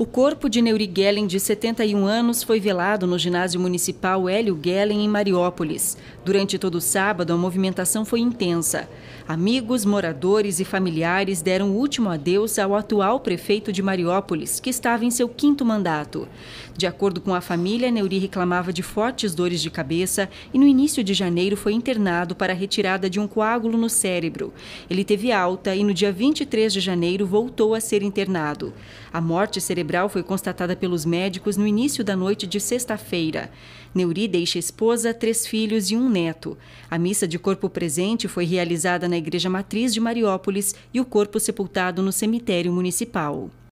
O corpo de Neuri Gellen, de 71 anos, foi velado no ginásio municipal Hélio Gellen, em Mariópolis. Durante todo o sábado, a movimentação foi intensa. Amigos, moradores e familiares deram o último adeus ao atual prefeito de Mariópolis, que estava em seu quinto mandato. De acordo com a família, Neuri reclamava de fortes dores de cabeça e, no início de janeiro, foi internado para a retirada de um coágulo no cérebro. Ele teve alta e, no dia 23 de janeiro, voltou a ser internado. A morte cerebral cerebral foi constatada pelos médicos no início da noite de sexta-feira. Neuri deixa esposa, três filhos e um neto. A missa de corpo presente foi realizada na Igreja Matriz de Mariópolis e o corpo sepultado no cemitério municipal.